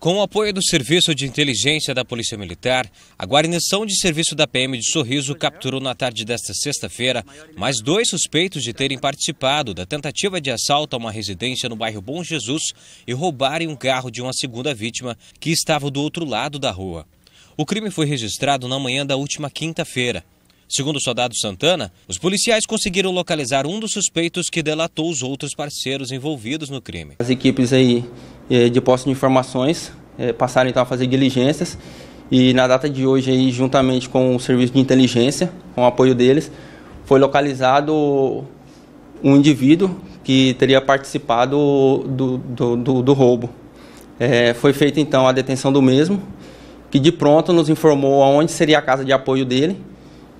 Com o apoio do Serviço de Inteligência da Polícia Militar, a guarnição de serviço da PM de Sorriso capturou na tarde desta sexta-feira mais dois suspeitos de terem participado da tentativa de assalto a uma residência no bairro Bom Jesus e roubarem um carro de uma segunda vítima que estava do outro lado da rua. O crime foi registrado na manhã da última quinta-feira. Segundo o soldado Santana, os policiais conseguiram localizar um dos suspeitos que delatou os outros parceiros envolvidos no crime. As equipes aí é, de posse de informações é, passaram então a fazer diligências e na data de hoje aí, juntamente com o serviço de inteligência, com o apoio deles, foi localizado um indivíduo que teria participado do, do, do, do roubo. É, foi feita então a detenção do mesmo, que de pronto nos informou aonde seria a casa de apoio dele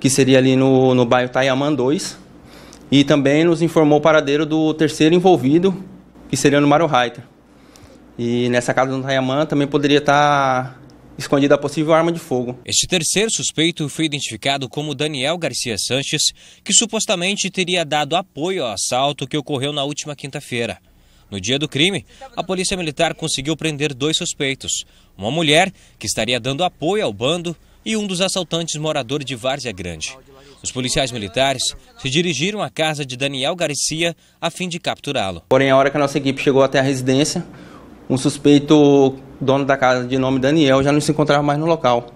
que seria ali no, no bairro Tayaman 2. E também nos informou o paradeiro do terceiro envolvido, que seria no Mário Reiter. E nessa casa do Tayaman também poderia estar escondida a possível arma de fogo. Este terceiro suspeito foi identificado como Daniel Garcia Sanches, que supostamente teria dado apoio ao assalto que ocorreu na última quinta-feira. No dia do crime, a Polícia Militar conseguiu prender dois suspeitos: uma mulher, que estaria dando apoio ao bando, e um dos assaltantes morador de Várzea Grande. Os policiais militares se dirigiram à casa de Daniel Garcia a fim de capturá-lo. Porém, a hora que a nossa equipe chegou até a residência, um suspeito dono da casa de nome Daniel já não se encontrava mais no local.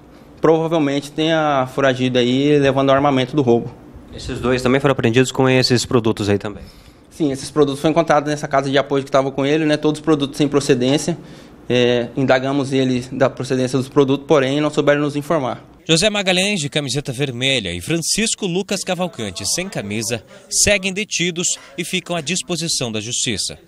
Provavelmente tenha foragido aí levando o armamento do roubo. Esses dois também foram apreendidos com esses produtos aí também? Sim, esses produtos foram encontrados nessa casa de apoio que estava com ele, né? Todos os produtos sem procedência, é, indagamos eles da procedência dos produtos, porém não souberam nos informar. José Magalhães, de camiseta vermelha, e Francisco Lucas Cavalcante, sem camisa, seguem detidos e ficam à disposição da Justiça.